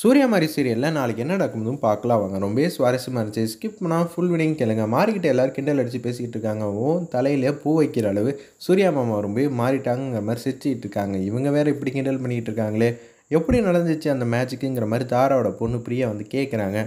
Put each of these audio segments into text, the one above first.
சூரியமாரி மாதிரி சீரியலில் நாளைக்கு என்ன நடக்குதுன்னு பார்க்கலாம் வாங்க ரொம்பவே சுவாரஸ்யமாக இருந்துச்சு ஸ்கிப் பண்ணால் ஃபுல் வினிங் கேளுங்க மாறிக்கிட்ட எல்லோரும் கிண்டல் அடித்து பேசிக்கிட்டு இருக்காங்க ஓ தலையில் பூ வைக்கிற அளவு சூர்யா மாமா ரொம்பவே மாறிட்டாங்கிற மாதிரி சிரிச்சிகிட்டு இருக்காங்க இவங்க வேறு இப்படி கிண்டல் பண்ணிக்கிட்டு இருக்காங்களே எப்படி நடந்துச்சு அந்த மேட்சுக்குங்கிற மாதிரி தாராவோட பொண்ணு பிரியா வந்து கேட்குறாங்க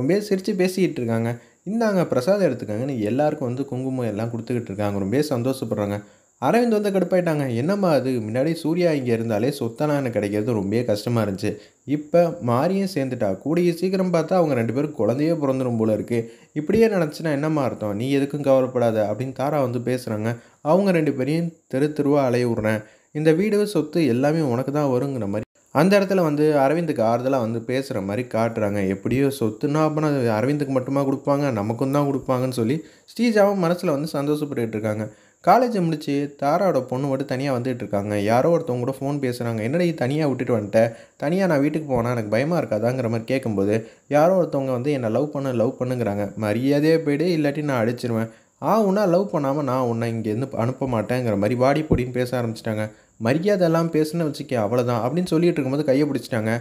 ரொம்பவே சிரித்து பேசிக்கிட்டு இருக்காங்க இந்தாங்க பிரசாதம் எடுத்துக்காங்கன்னு எல்லாருக்கும் வந்து குங்குமம் எல்லாம் கொடுத்துக்கிட்டு இருக்காங்க ரொம்பவே சந்தோஷப்படுறாங்க அரவிந்த் வந்து கடுப்பாயிட்டாங்க என்னம்மா அது முன்னாடி சூர்யா இங்கே இருந்தாலே சொத்தனான கிடைக்கிறது ரொம்பவே கஷ்டமாக இருந்துச்சு இப்போ மாரியும் சேர்ந்துட்டா கூடிய சீக்கிரம் பார்த்தா அவங்க ரெண்டு பேரும் குழந்தையே பிறந்துடும் போல இருக்குது இப்படியே நினச்சினா என்னம்மா அர்த்தம் நீ எதுக்கும் கவலைப்படாத அப்படின்னு தாரா வந்து பேசுகிறாங்க அவங்க ரெண்டு பேரையும் தெரு தெருவாக அலைய விட்றேன் இந்த வீடு சொத்து எல்லாமே உனக்கு தான் வருங்கிற மாதிரி அந்த இடத்துல வந்து அரவிந்துக்கு ஆறுதலாக வந்து பேசுகிற மாதிரி காட்டுறாங்க எப்படியோ சொத்துன்னா அப்படின்னா அரவிந்துக்கு மட்டுமா கொடுப்பாங்க நமக்கும் தான் கொடுப்பாங்கன்னு சொல்லி ஸ்ரீஜாவும் மனசில் வந்து சந்தோஷப்பட்டுக்கிட்டு இருக்காங்க காலேஜ் முடிச்சு தாராவோட பொண்ணு மட்டும் தனியாக வந்துட்டு இருக்காங்க யாரோ ஒருத்தவங்க கூட ஃபோன் பேசுகிறாங்க என்னடா தனியாக விட்டுட்டு வந்துட்டேன் தனியாக நான் வீட்டுக்கு போனால் எனக்கு பயமாக இருக்காதாங்கிற மாதிரி கேட்கும்போது யாரோ ஒருத்தவங்க வந்து என்னை லவ் பண்ண லவ் பண்ணுங்கிறாங்க மரியாதையே போய்டு இல்லாட்டி நான் அடிச்சிருவேன் ஆ உன்னா லவ் பண்ணாமல் நான் உன்னை இங்கேருந்து அனுப்ப மாட்டேங்கிற மாதிரி வாடி பொடின்னு பேச ஆரம்பிச்சிட்டாங்க மரியாதை எல்லாம் பேசுன்னு வச்சுக்க அவ்வளோதான் அப்படின்னு சொல்லிட்டு இருக்கும்போது கையை பிடிச்சிட்டாங்க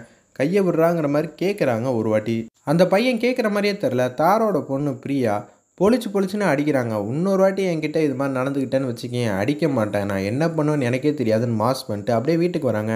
கையை விடுறாங்கிற மாதிரி கேட்குறாங்க ஒரு வாட்டி அந்த பையன் கேட்குற மாதிரியே தெரில தாரோட பொண்ணு பிரியா பொழிச்சு பொழிச்சுன்னு அடிக்கிறாங்க இன்னொரு வாட்டி என்கிட்ட இது மாதிரி நடந்துக்கிட்டேன்னு வச்சுக்கேன் அடிக்க மாட்டேன் நான் என்ன பண்ணுவேன்னு எனக்கே தெரியாதுன்னு மாஸ் பண்ணிட்டு அப்படியே வீட்டுக்கு வராங்க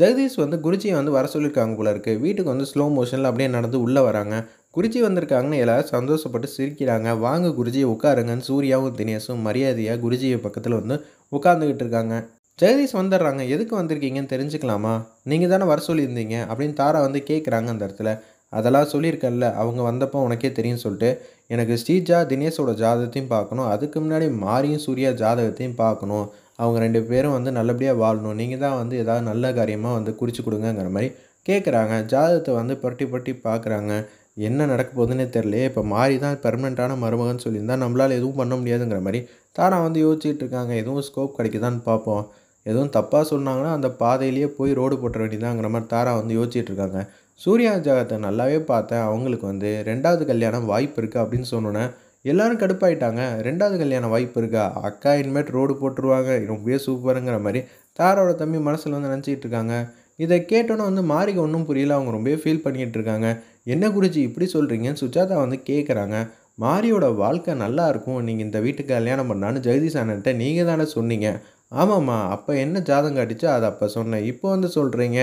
ஜெகதீஷ் வந்து குருஜியை வந்து வர சொல்லியிருக்காங்க போல இருக்குது வீட்டுக்கு வந்து ஸ்லோ மோஷனில் அப்படியே நடந்து உள்ளே வராங்க குருஜி வந்திருக்காங்கன்னு எல்லோரும் சந்தோஷப்பட்டு சிரிக்கிறாங்க வாங்க குருஜியை உட்காருங்கன்னு சூர்யாவும் தினேஷும் மரியாதையாக குருஜியை பக்கத்தில் வந்து உட்காந்துக்கிட்டு இருக்காங்க ஜெகதீஷ் வந்துடுறாங்க எதுக்கு வந்திருக்கீங்கன்னு தெரிஞ்சுக்கலாமா நீங்கள் தானே வர சொல்லியிருந்தீங்க அப்படின்னு தாரா வந்து கேட்குறாங்க அந்த இடத்துல அதெல்லாம் சொல்லியிருக்கல அவங்க வந்தப்போ உனக்கே தெரியும் சொல்லிட்டு எனக்கு ஸ்ரீஜா தினேஷோட ஜாதகத்தையும் பார்க்கணும் அதுக்கு முன்னாடி மாரியும் சூர்யா ஜாதகத்தையும் பார்க்கணும் அவங்க ரெண்டு பேரும் வந்து நல்லபடியாக வாழணும் நீங்கள் தான் வந்து ஏதாவது நல்ல காரியமாக வந்து குறித்து கொடுங்கங்கிற மாதிரி கேட்குறாங்க ஜாதகத்தை வந்து பட்டி பட்டி பார்க்குறாங்க என்ன நடக்க போகுதுன்னே தெரிலையே இப்போ மாறி தான் பெர்மனெண்ட்டான மருமகன் சொல்லியிருந்தால் நம்மளால் எதுவும் பண்ண முடியாதுங்கிற மாதிரி தாரா வந்து யோசிச்சுட்டு இருக்காங்க எதுவும் ஸ்கோப் கிடைக்குதான்னு பார்ப்போம் எதுவும் தப்பாக சொன்னாங்கன்னா அந்த பாதையிலேயே போய் ரோடு போட்டுற வேண்டியதாங்கிற மாதிரி தாரா வந்து யோசிச்சுட்டு இருக்காங்க சூர்யா ஜாகத்தை நல்லாவே பார்த்தேன் அவங்களுக்கு வந்து ரெண்டாவது கல்யாணம் வாய்ப்பு இருக்குது அப்படின்னு சொன்னோன்னே எல்லோரும் கடுப்பாயிட்டாங்க ரெண்டாவது கல்யாணம் வாய்ப்பு இருக்கா அக்கா இனிமேட்டு ரோடு போட்டுருவாங்க ரொம்பவே சூப்பருங்கிற மாதிரி தாரோட தம்பி மனசில் வந்து நினச்சிக்கிட்டு இருக்காங்க இதை கேட்டோன்னே வந்து மாறிக்க ஒன்றும் புரியல அவங்க ரொம்பவே ஃபீல் பண்ணிகிட்டு இருக்காங்க என்ன குறிச்சி இப்படி சொல்கிறீங்கன்னு சுஜாதா வந்து கேட்குறாங்க மாரியோட வாழ்க்கை நல்லா இருக்கும் நீங்கள் இந்த வீட்டுக்கு கல்யாணம் பண்ணான்னு ஜெகதீஷ் அண்ணன்ட்ட நீங்கள் தானே சொன்னீங்க ஆமாம்மா அப்போ என்ன ஜாதகம் காட்டிச்சோ அதை அப்போ சொன்னேன் இப்போ வந்து சொல்கிறீங்க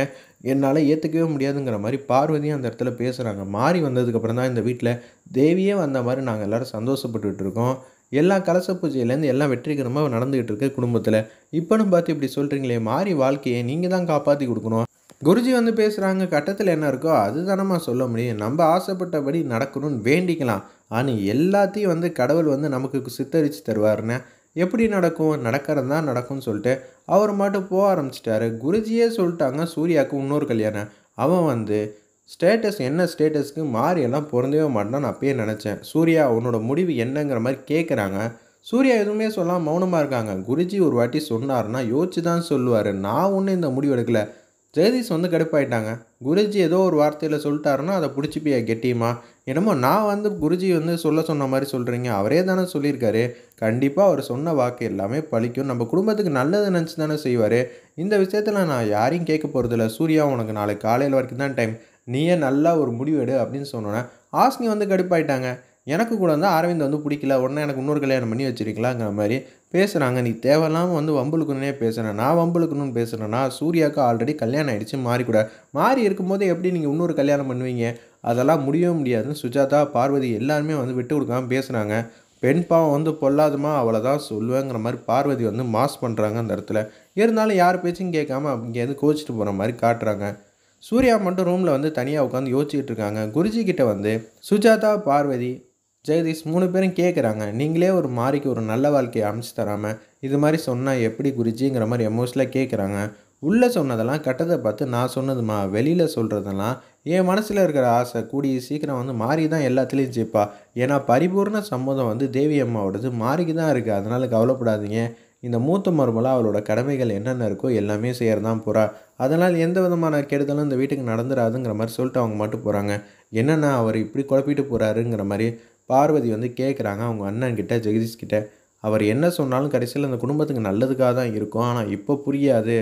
என்னால் ஏற்றுக்கவே முடியாதுங்கிற மாதிரி பார்வதியும் அந்த இடத்துல பேசுகிறாங்க மாறி வந்ததுக்கப்புறம் தான் இந்த வீட்டில் தேவியே வந்த மாதிரி நாங்கள் எல்லோரும் சந்தோஷப்பட்டுக்கிட்டு இருக்கோம் எல்லா கலச பூஜையிலேருந்து எல்லாம் வெற்றிகரமாக நடந்துக்கிட்டு இருக்கு குடும்பத்தில் இப்போன்னு பார்த்து இப்படி சொல்கிறீங்களே மாறி வாழ்க்கையை நீங்கள் தான் காப்பாற்றி கொடுக்கணும் குருஜி வந்து பேசுகிறாங்க கட்டத்தில் என்ன இருக்கோ அது தானம்மா சொல்ல முடியும் நம்ம ஆசைப்பட்டபடி நடக்கணும்னு வேண்டிக்கலாம் ஆனால் எல்லாத்தையும் வந்து கடவுள் வந்து நமக்கு சித்தரித்து தருவாருன்னு எப்படி நடக்கும் நடக்கிறது தான் நடக்கும்னு சொல்லிட்டு அவர் மட்டும் போக ஆரம்பிச்சிட்டாரு குருஜியே சொல்லிட்டாங்க சூர்யாவுக்கு இன்னொரு கல்யாணம் அவன் வந்து ஸ்டேட்டஸ் என்ன ஸ்டேட்டஸ்க்கு மாறியெல்லாம் பொருந்தவே மாட்டேன்னு நான் அப்பயே நினச்சேன் சூர்யா உன்னோட முடிவு என்னங்கிற மாதிரி கேட்குறாங்க சூர்யா எதுவுமே சொல்லாமல் மௌனமாக இருக்காங்க குருஜி ஒரு வாட்டி சொன்னார்னா யோசிச்சு தான் சொல்லுவார் நான் ஒன்றும் இந்த முடிவு எடுக்கலை ஜெகதீஷ் வந்து கடுப்பாயிட்டாங்க குருஜி ஏதோ ஒரு வார்த்தையில் சொல்லிட்டாருன்னா அதை பிடிச்சிப்பியா கெட்டியுமா என்னமோ நான் வந்து குருஜி வந்து சொல்ல சொன்ன மாதிரி சொல்கிறீங்க அவரே தானே சொல்லியிருக்காரு கண்டிப்பாக அவர் சொன்ன வாக்கு எல்லாமே பழிக்கும் நம்ம குடும்பத்துக்கு நல்லது நினச்சி தானே செய்வார் இந்த விஷயத்தில் நான் யாரையும் கேட்க போகிறதில்ல சூர்யா உனக்கு நாளைக்கு காலையில் வரைக்கும் தான் டைம் நீயே நல்லா ஒரு முடிவு எடு அப்படின்னு சொன்னோன்னே ஆஸ்னி வந்து கடுப்பாயிட்டாங்க எனக்கு கூட வந்து அரவிந்த் வந்து பிடிக்கல உடனே எனக்கு இன்னொரு கல்யாணம் பண்ணி வச்சுருக்கலாங்கிற மாதிரி பேசுகிறாங்க நீ தேவையில்லாமல் வந்து வம்புலுக்குன்னே பேசுகிறேன் நான் வம்புழுக்கணும்னு பேசுகிறேன்னா சூர்யாவுக்கு ஆல்ரெடி கல்யாணம் ஆகிடுச்சு மாறிக்கூட மாறி இருக்கும்போது எப்படி நீங்கள் இன்னொரு கல்யாணம் பண்ணுவீங்க அதெல்லாம் முடியவே முடியாதுன்னு சுஜாதா பார்வதி எல்லாருமே வந்து விட்டு கொடுக்காம பேசுகிறாங்க பெண் பாவம் வந்து பொல்லாதுமா அவ்வளோதான் சொல்லுவேங்கிற மாதிரி பார்வதி வந்து மாஸ் பண்ணுறாங்க அந்த இடத்துல இருந்தாலும் யார் பேச்சும் கேட்காம இங்கேருந்து கோச்சிட்டு போகிற மாதிரி காட்டுறாங்க சூர்யா மட்டும் ரூமில் வந்து தனியாக உட்காந்து யோசிச்சுட்டு இருக்காங்க குருஜி கிட்ட வந்து சுஜாதா பார்வதி ஜெகதீஷ் மூணு பேரும் கேட்குறாங்க நீங்களே ஒரு மாறிக்கு ஒரு நல்ல வாழ்க்கையை அமைச்சு தராமல் இது மாதிரி சொன்னால் எப்படி குருஜிங்கிற மாதிரி எமோஷனலாக கேட்குறாங்க உள்ளே சொன்னதெல்லாம் கெட்டதை பார்த்து நான் சொன்னதுமா வெளியில் சொல்கிறதெல்லாம் என் மனசில் இருக்கிற ஆசை கூடிய சீக்கிரம் வந்து மாறி தான் எல்லாத்துலேயும் ஜெயிப்பா ஏன்னா பரிபூர்ண சம்மதம் வந்து தேவி அம்மாவோடது மாறிக்கு தான் இருக்குது அதனால் கவலைப்படாதீங்க இந்த மூத்த மருமலாக அவளோட கடமைகள் என்னென்ன இருக்கோ எல்லாமே செய்கிறதான் போகிறாள் அதனால் எந்த விதமான கெடுதலும் இந்த வீட்டுக்கு நடந்துடாதுங்கிற மாதிரி சொல்லிட்டு அவங்க மட்டும் போகிறாங்க என்னென்னா அவர் இப்படி குழப்பிட்டு போகிறாருங்கிற மாதிரி பார்வதி வந்து கேட்குறாங்க அவங்க அண்ணன்கிட்ட ஜெகதீஷ்கிட்ட அவர் என்ன சொன்னாலும் கடைசியில் அந்த குடும்பத்துக்கு நல்லதுக்காக தான் இருக்கும் ஆனால் இப்போ புரியாது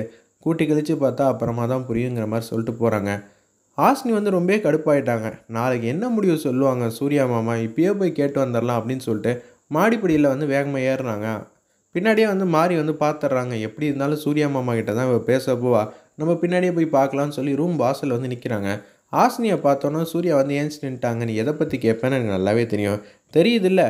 கூட்டி கழித்து பார்த்தா அப்புறமா தான் புரியுங்கிற மாதிரி சொல்லிட்டு போகிறாங்க ஆஸ்னி வந்து ரொம்ப கடுப்பாயிட்டாங்க நாளைக்கு என்ன முடிவு சொல்லுவாங்க சூர்யா மாமா இப்பயே போய் கேட்டு வந்துடலாம் அப்படின்னு சொல்லிட்டு மாடிப்படியில் வந்து வேகமாக ஏறுறாங்க பின்னாடியே வந்து மாறி வந்து பார்த்துட்றாங்க எப்படி இருந்தாலும் சூர்யா மாமா கிட்ட தான் பேச போவா நம்ம பின்னாடியே போய் பார்க்கலான்னு சொல்லி ரூம் வாசலில் வந்து நிற்கிறாங்க ஆஸ்னியை பார்த்தோன்னா சூர்யா வந்து ஏன்ஸ் நின்ட்டாங்க நீ எதை பற்றி கேட்பேன்னு எனக்கு நல்லாவே தெரியும் தெரியுது இல்லை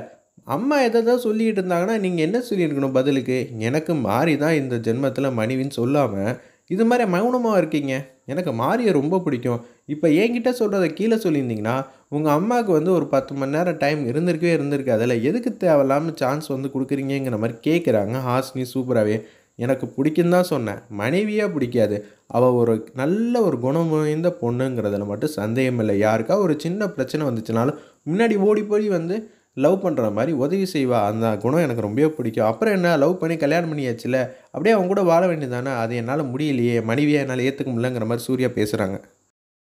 அம்மா எதை சொல்லிகிட்டு இருந்தாங்கன்னா நீங்கள் என்ன சொல்லியிருக்கணும் பதிலுக்கு எனக்கு மாறி தான் இந்த ஜென்மத்தில் மனைவின்னு சொல்லாமல் இது மாதிரி மௌனமாக இருக்கீங்க எனக்கு மாரியை ரொம்ப பிடிக்கும் இப்போ என்கிட்ட சொல்கிறத கீழே சொல்லியிருந்தீங்கன்னா உங்கள் அம்மாவுக்கு வந்து ஒரு பத்து மணி நேரம் டைம் இருந்திருக்கவே இருந்திருக்கு அதில் எதுக்கு தேவையில்லாமல் சான்ஸ் வந்து கொடுக்குறீங்கிற மாதிரி கேட்குறாங்க ஹாஸ்னி சூப்பராகவே எனக்கு பிடிக்குன்னு தான் சொன்னேன் மனைவியாக பிடிக்காது அவள் ஒரு நல்ல ஒரு குணம் வாய்ந்த பொண்ணுங்கிறதுல மட்டும் சந்தேகம் இல்லை யாருக்கா ஒரு சின்ன பிரச்சனை வந்துச்சுனாலும் முன்னாடி ஓடி போய் வந்து லவ் பண்ணுற மாதிரி உதவி செய்வா அந்த குணம் எனக்கு ரொம்ப பிடிக்கும் அப்புறம் என்ன லவ் பண்ணி கல்யாணம் பண்ணியாச்சுல அப்படியே அவங்க கூட வாழ வேண்டியதானே அது என்னால் முடியலையே மனைவியை என்னால் ஏற்றுக்க முடியலங்கிற மாதிரி சூர்யா பேசுகிறாங்க